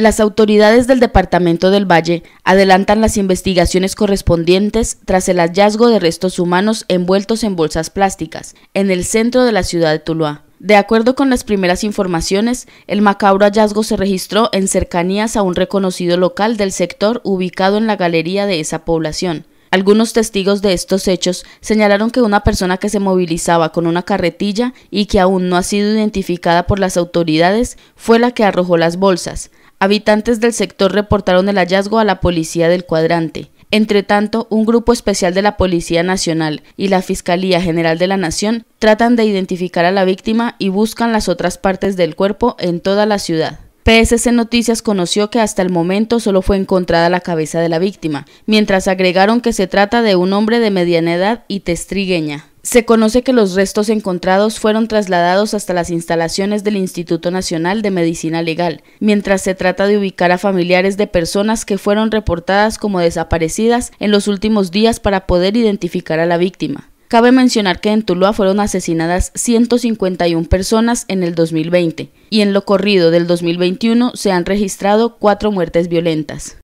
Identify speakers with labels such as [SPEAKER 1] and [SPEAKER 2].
[SPEAKER 1] Las autoridades del Departamento del Valle adelantan las investigaciones correspondientes tras el hallazgo de restos humanos envueltos en bolsas plásticas en el centro de la ciudad de Tuluá. De acuerdo con las primeras informaciones, el macabro hallazgo se registró en cercanías a un reconocido local del sector ubicado en la galería de esa población. Algunos testigos de estos hechos señalaron que una persona que se movilizaba con una carretilla y que aún no ha sido identificada por las autoridades fue la que arrojó las bolsas, Habitantes del sector reportaron el hallazgo a la policía del cuadrante. Entre tanto, un grupo especial de la Policía Nacional y la Fiscalía General de la Nación tratan de identificar a la víctima y buscan las otras partes del cuerpo en toda la ciudad. PSC Noticias conoció que hasta el momento solo fue encontrada la cabeza de la víctima, mientras agregaron que se trata de un hombre de mediana edad y testrigueña. Se conoce que los restos encontrados fueron trasladados hasta las instalaciones del Instituto Nacional de Medicina Legal, mientras se trata de ubicar a familiares de personas que fueron reportadas como desaparecidas en los últimos días para poder identificar a la víctima. Cabe mencionar que en Tuluá fueron asesinadas 151 personas en el 2020 y en lo corrido del 2021 se han registrado cuatro muertes violentas.